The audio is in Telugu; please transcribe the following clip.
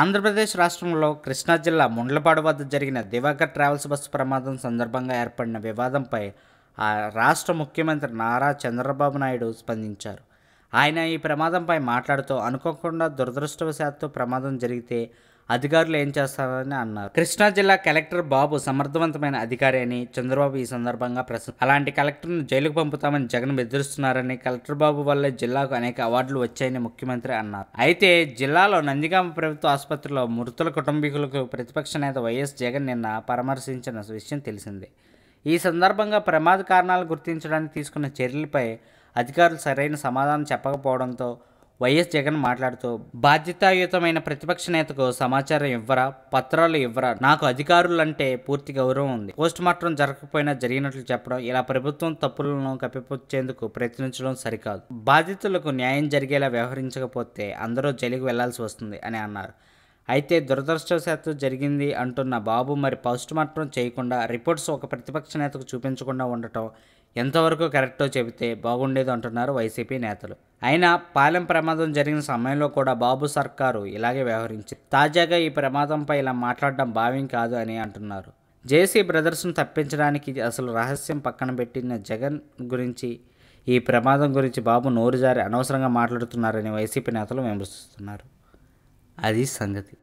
ఆంధ్రప్రదేశ్ రాష్ట్రంలో కృష్ణా జిల్లా ముండ్లపాడు వద్ద జరిగిన దివాకర్ ట్రావెల్స్ బస్సు ప్రమాదం సందర్భంగా ఏర్పడిన వివాదంపై ఆ రాష్ట్ర ముఖ్యమంత్రి నారా చంద్రబాబు నాయుడు స్పందించారు ఆయన ఈ ప్రమాదంపై మాట్లాడుతూ అనుకోకుండా దురదృష్టవశాత్తు ప్రమాదం జరిగితే అధికారులు ఏం చేస్తారని అన్నారు కృష్ణా జిల్లా కలెక్టర్ బాబు సమర్థవంతమైన అధికారి అని చంద్రబాబు ఈ సందర్భంగా ప్రశ్న అలాంటి కలెక్టర్ను జైలుకు పంపుతామని జగన్ బెదిరిస్తున్నారని కలెక్టర్ బాబు వల్ల జిల్లాకు అనేక అవార్డులు వచ్చాయని ముఖ్యమంత్రి అన్నారు అయితే జిల్లాలో నందిగామ ప్రభుత్వ ఆసుపత్రిలో మృతుల కుటుంబీకులకు ప్రతిపక్ష నేత వైఎస్ జగన్ నిన్న పరామర్శించిన విషయం తెలిసిందే ఈ సందర్భంగా ప్రమాద కారణాలు గుర్తించడానికి తీసుకున్న చర్యలపై అధికారులు సరైన సమాధానం చెప్పకపోవడంతో వైఎస్ జగన్ మాట్లాడుతూ బాధ్యతాయుతమైన ప్రతిపక్ష నేతకు సమాచారం ఇవ్వరా పత్రాలు ఇవ్వరా నాకు అధికారులంటే పూర్తి గౌరవం ఉంది పోస్ట్ మార్టం జరగకపోయినా జరిగినట్లు చెప్పడం ఇలా ప్రభుత్వం తప్పులను కప్పిపుచ్చేందుకు ప్రయత్నించడం సరికాదు బాధితులకు న్యాయం జరిగేలా వ్యవహరించకపోతే అందరూ జైలుకు వెళ్లాల్సి వస్తుంది అని అన్నారు అయితే దురదృష్టవశాత్తు జరిగింది అంటున్న బాబు మరి పోస్ట్ మార్టం చేయకుండా రిపోర్ట్స్ ఒక ప్రతిపక్ష నేతకు చూపించకుండా ఉండటం ఎంతవరకు కరెక్టో చెబితే బాగుండేది అంటున్నారు వైసీపీ నేతలు అయినా పాలెం ప్రమాదం జరిగిన సమయంలో కూడా బాబు సర్కారు ఇలాగే వ్యవహరించి తాజాగా ఈ ప్రమాదంపై ఇలా మాట్లాడడం భావ్యం కాదు అని అంటున్నారు జేసీ బ్రదర్స్ను తప్పించడానికి అసలు రహస్యం పక్కన పెట్టిన జగన్ గురించి ఈ ప్రమాదం గురించి బాబు నోరుజారి అనవసరంగా మాట్లాడుతున్నారని వైసీపీ నేతలు విమర్శిస్తున్నారు అది సంగతి